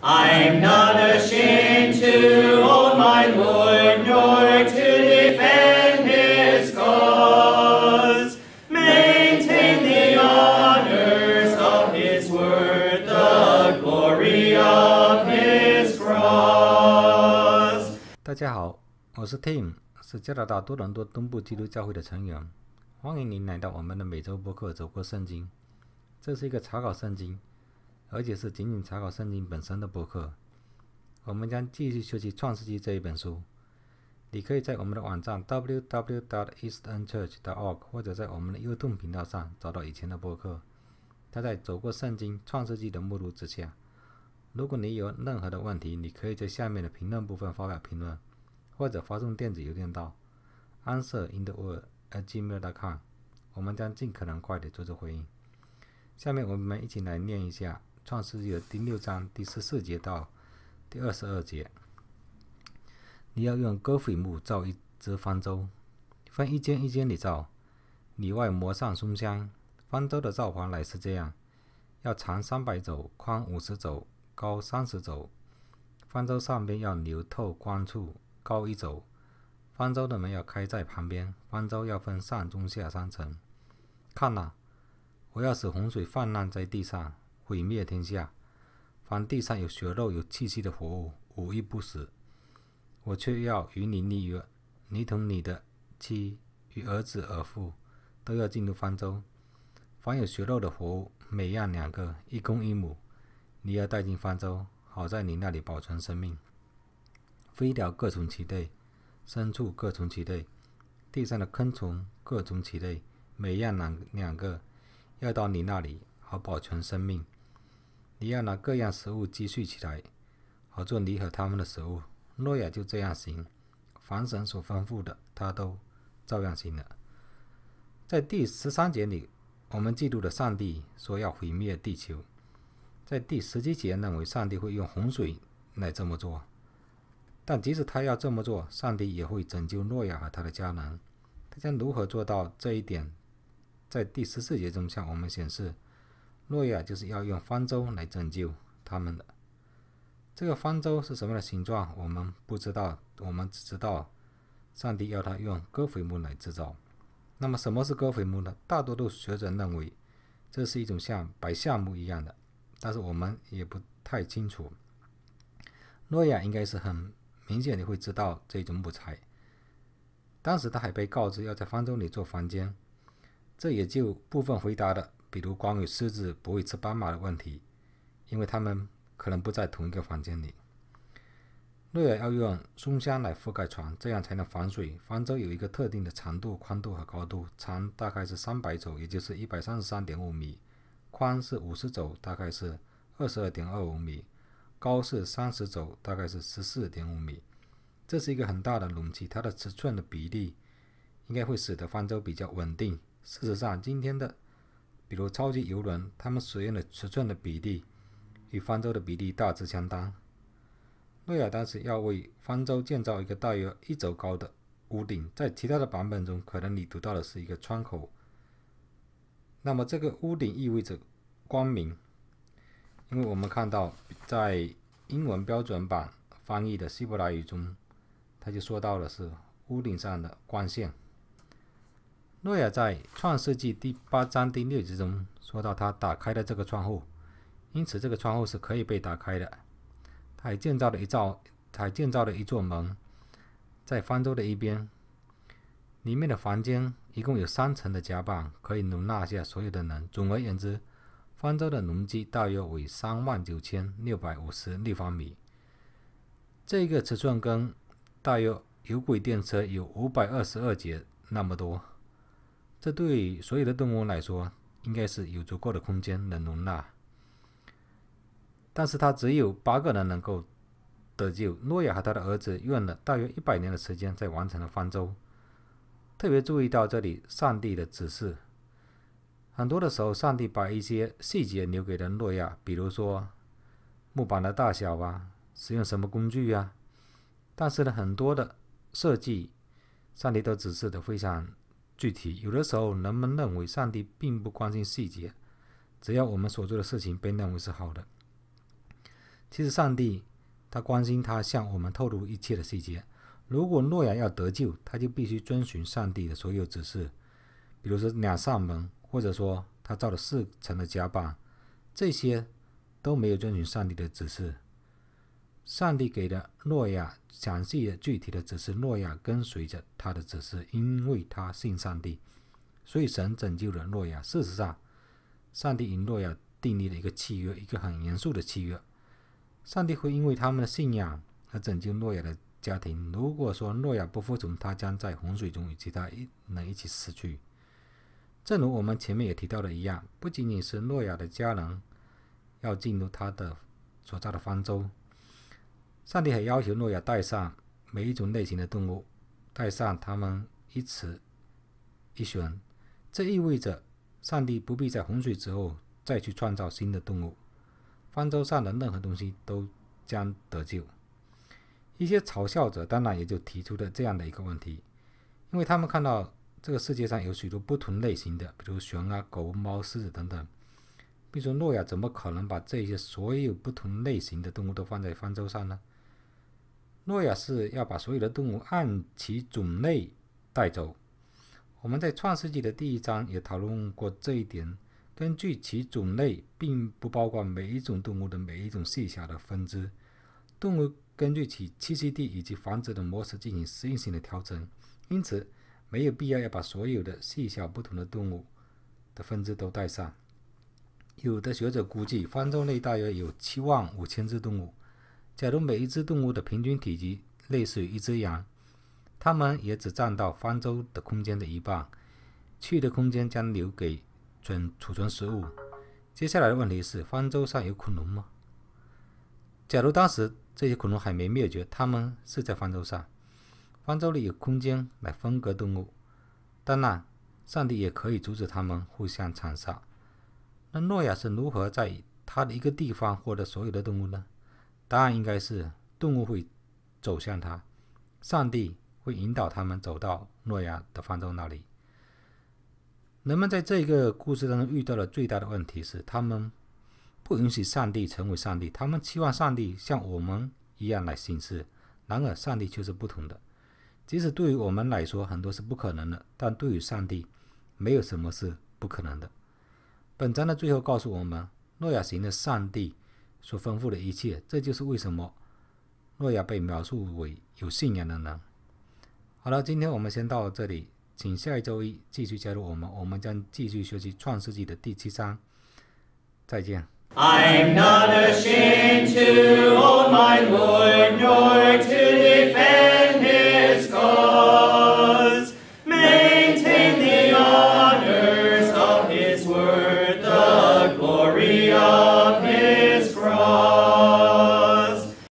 I'm not ashamed to own my Lord, nor to defend his cause. Maintain the honors of his word, the glory of his cross. 大家好，我是 Tim，是加拿大多伦多东部基督教会的成员。欢迎您来到我们的每周播客《走过圣经》，这是一个查考圣经。而且是仅仅参考圣经本身的播客。我们将继续学习《创世纪》这一本书。你可以在我们的网站 www.easternchurch.org 或者在我们的 YouTube 频道上找到以前的播客。它在“走过圣经《创世纪》的目录”之下。如果你有任何的问题，你可以在下面的评论部分发表评论，或者发送电子邮件到 answerintheworld@gmail.com。我们将尽可能快地做出回应。下面我们一起来念一下。创世纪第六章第十四节到第二十二节，你要用戈斐木造一只方舟，分一间一间里造，里外磨上松香。方舟的造法乃是这样：要长三百肘，宽五十肘，高三十肘。方舟上边要留透光处，高一肘。方舟的门要开在旁边。方舟要分上中下三层。看呐，我要使洪水泛滥在地上。毁灭天下，凡地上有血肉、有气息的活物，无一不死。我却要与你立约：你同你的妻与儿子儿妇都要进入方舟。凡有血肉的活物，每样两个，一公一母，你要带进方舟，好在你那里保存生命。飞鸟各从其类，牲畜各从其类，地上的昆虫各从其类，每样两两个，要到你那里，好保存生命。你要拿各样食物积蓄起来，好做你和他们的食物。诺亚就这样行，凡神所吩咐的，他都照样行了。在第十三节里，我们记录了上帝说要毁灭地球。在第十七节，认为上帝会用洪水来这么做。但即使他要这么做，上帝也会拯救诺亚和他的家人。他将如何做到这一点？在第十四节中，向我们显示。诺亚就是要用方舟来拯救他们的。这个方舟是什么的形状，我们不知道，我们只知道上帝要他用哥斐木来制造。那么什么是哥斐木呢？大多数学者认为这是一种像白橡木一样的，但是我们也不太清楚。诺亚应该是很明显的会知道这种木材。当时他还被告知要在方舟里做房间，这也就部分回答了。比如关于狮子不会吃斑马的问题，因为它们可能不在同一个房间里。瑞尔要用松香来覆盖床，这样才能防水。方舟有一个特定的长度、宽度和高度，长大概是三百肘，也就是一百三十三点五米；宽是五十肘，大概是二十二点二五米；高是三十肘，大概是十四点五米。这是一个很大的容器，它的尺寸的比例应该会使得方舟比较稳定。事实上，今天的。比如超级游轮，它们使用的尺寸的比例与方舟的比例大致相当。诺亚当时要为方舟建造一个大约一轴高的屋顶，在其他的版本中，可能你读到的是一个窗口。那么这个屋顶意味着光明，因为我们看到在英文标准版翻译的希伯来语中，他就说到了是屋顶上的光线。诺亚在《创世纪》第八章第六节中说到，他打开了这个窗户，因此这个窗户是可以被打开的。他还建造了一造，他建造了一座门，在方舟的一边，里面的房间一共有三层的甲板，可以容纳下所有的人。总而言之，方舟的容积大约为三万九千六百五十立方米。这个尺寸跟大约有轨电车有五百二十二节那么多。这对所有的动物来说，应该是有足够的空间能容纳。但是，他只有八个人能够得救。诺亚和他的儿子用了大约一百年的时间才完成了方舟。特别注意到这里上帝的指示，很多的时候，上帝把一些细节留给了诺亚，比如说木板的大小啊，使用什么工具啊。但是呢，很多的设计，上帝都指示的非常。具体有的时候，人们认为上帝并不关心细节，只要我们所做的事情被认为是好的。其实，上帝他关心，他向我们透露一切的细节。如果诺亚要得救，他就必须遵循上帝的所有指示，比如说两扇门，或者说他造了四层的甲板，这些都没有遵循上帝的指示。上帝给的诺亚详细的、具体的指示，诺亚跟随着他的指示，因为他信上帝，所以神拯救了诺亚。事实上，上帝与诺亚订立了一个契约，一个很严肃的契约。上帝会因为他们的信仰而拯救诺亚的家庭。如果说诺亚不服从，他将在洪水中与其他一能一起死去。正如我们前面也提到的一样，不仅仅是诺亚的家人要进入他的所在的方舟。上帝还要求诺亚带上每一种类型的动物，带上它们一雌一雄。这意味着上帝不必在洪水之后再去创造新的动物。方舟上的任何东西都将得救。一些嘲笑者当然也就提出了这样的一个问题，因为他们看到这个世界上有许多不同类型的，比如熊啊、狗、猫、狮子等等，并说诺亚怎么可能把这些所有不同类型的动物都放在方舟上呢？诺亚是要把所有的动物按其种类带走。我们在《创世纪》的第一章也讨论过这一点。根据其种类，并不包括每一种动物的每一种细小的分支。动物根据其栖息地以及繁殖的模式进行适应性的调整，因此没有必要要把所有的细小不同的动物的分支都带上。有的学者估计，方舟内大约有七万五千只动物。假如每一只动物的平均体积类似于一只羊，它们也只占到方舟的空间的一半，去的空间将留给存储存食物。接下来的问题是：方舟上有恐龙吗？假如当时这些恐龙还没灭绝，它们是在方舟上？方舟里有空间来分隔动物。当然，上帝也可以阻止它们互相残杀。那诺亚是如何在他的一个地方获得所有的动物呢？答案应该是动物会走向他，上帝会引导他们走到诺亚的方舟那里。人们在这个故事当中遇到的最大的问题是，他们不允许上帝成为上帝，他们期望上帝像我们一样来行事。然而，上帝却是不同的。即使对于我们来说很多是不可能的，但对于上帝，没有什么是不可能的。本章的最后告诉我们，诺亚行的上帝。所丰富的一切，这就是为什么诺亚被描述为有信仰的人。好了，今天我们先到这里，请下一周一继续加入我们，我们将继续学习《创世纪》的第七章。再见。